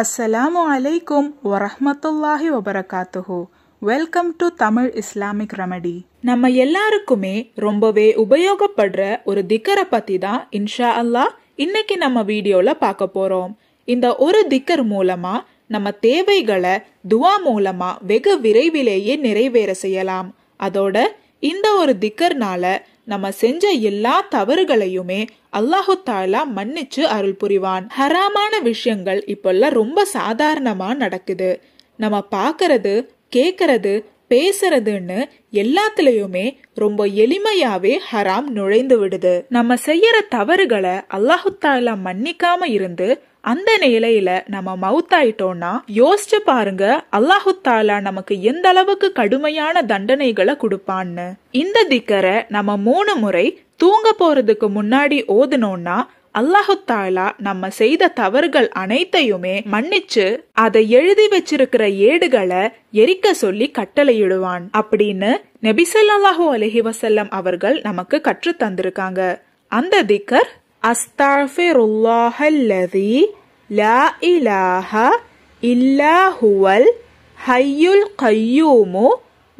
அஸ்ஸலாமு அலைக்கும் வரஹ்மத்துல்லாஹி வபரகாத்துஹு welcome to Tamil Islamic remedy நம்ம எல்லாருக்குமே ரொம்பவே உபயோகப்படுற ஒரு திக்கரை பற்றி தான் இன்ஷா அல்லாஹ் இன்னைக்கு நம்ம வீடியோவில் பார்க்க போகிறோம் இந்த ஒரு திக்கர் மூலமாக நம்ம தேவைகளை துவா மூலமாக வெகு விரைவிலேயே நிறைவேற செய்யலாம் அதோட இந்த ஒரு திக்கர்னால நம்ம செஞ்ச எல்லா தவறுகளையுமே அல்லாஹு தாலா மன்னிச்சு அருள் புரிவான் ஹராமான விஷயங்கள் இப்பெல்லாம் ரொம்ப சாதாரணமா நடக்குது நம்ம பார்க்கறது கேக்கிறது பேசுறதுன்னு எல்லாத்துலயுமே ரொம்ப எளிமையாவே ஹராம் நுழைந்து விடுது நம்ம செய்யற தவறுகளை அல்லாஹு தாலா மன்னிக்காம இருந்து அந்த நிலையில நம்ம மவுத்தாயிட்டோம்னா யோசிச்சு பாருங்க அல்லாஹு தாலா நமக்கு எந்த அளவுக்கு கடுமையான தண்டனைகளை கொடுப்பான்னு இந்த திக்கரை நம்ம மூணு முறை தூங்க போறதுக்கு முன்னாடி ஓதுனோம்னா அல்லாஹு தாலா நம்ம செய்த தவறுகள் அனைத்தையுமே மன்னிச்சு அதை எழுதி வச்சிருக்கிற ஏடுகளை எரிக்க சொல்லி கட்டளையிடுவான் அப்படின்னு நெபிசல்லாஹூ அலஹி வசல்லம் அவர்கள் நமக்கு கற்று தந்திருக்காங்க அந்த திக்கர் அஸ்தாஃபிருல்லாஹல்லதி லா இலாஹ இல்லாஹுவல் ஹையுல் கையூமு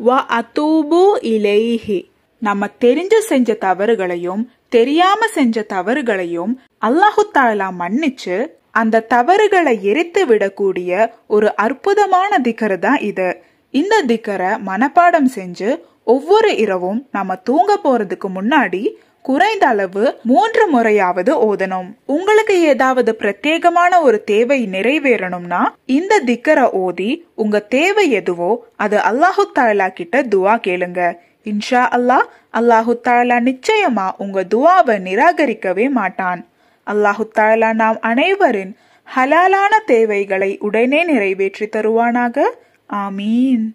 வ அத்தூபு இலைஹி நம்ம தெரிஞ்சு செஞ்ச தவறுகளையும் தெரியாம செஞ்ச தவறுகளையும் அல்லாஹு தாலா மன்னிச்சு அந்த தவறுகளை எரித்து விடக்கூடிய ஒரு அற்புதமான திக்கர் தான் இது இந்த திக்கரை மனப்பாடம் செஞ்சு ஒவ்வொரு இரவும் நம்ம தூங்க போறதுக்கு முன்னாடி குறைந்த அளவு மூன்று முறையாவது ஓதணும் உங்களுக்கு ஏதாவது பிரத்யேகமான ஒரு தேவை நிறைவேறணும்னா இந்த திக்கரை ஓதி உங்க தேவை எதுவோ அது அல்லாஹு தாலா கிட்ட துவா கேளுங்க இன்ஷா அல்லா அல்லாஹு தாலா நிச்சயமா உங்க துவாவை நிராகரிக்கவே மாட்டான் அல்லாஹு தாலா நாம் அனைவரின் ஹலாலான தேவைகளை உடனே நிறைவேற்றி தருவானாக ஆமீன்